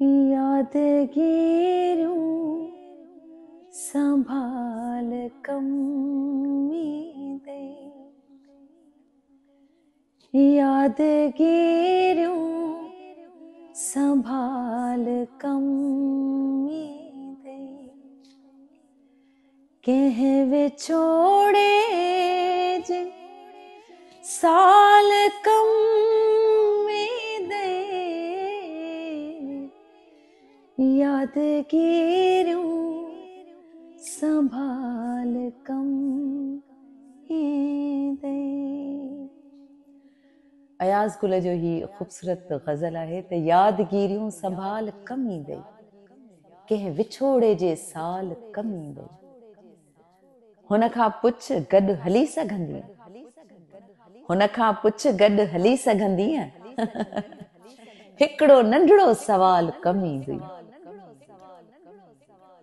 याद घेरू संभाल कम याद घेरू संभाल कम दे कहवे छोड़े जे साल कम याद गेरू संभाल कम अयाज कुल जो ही खूबसूरत गजल है तो यादगिरियूं संभाल कम ईंदे कंहिं विछोड़े जे साल कम ईंदे हुन खां पुछ गड हली सघंदी हुन खां पुछ गड हली सघंदीअ हिकड़ो नंढड़ो सवाल कम ईंदुई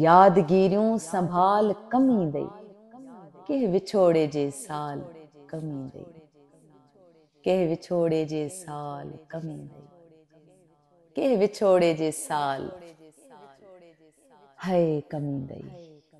यादगिरियूं संभाल कमी दे के विछोड़े जे साल कमी दे के विछोड़े जे साल कमी दे के विछोड़े जे साल हाय कमी दे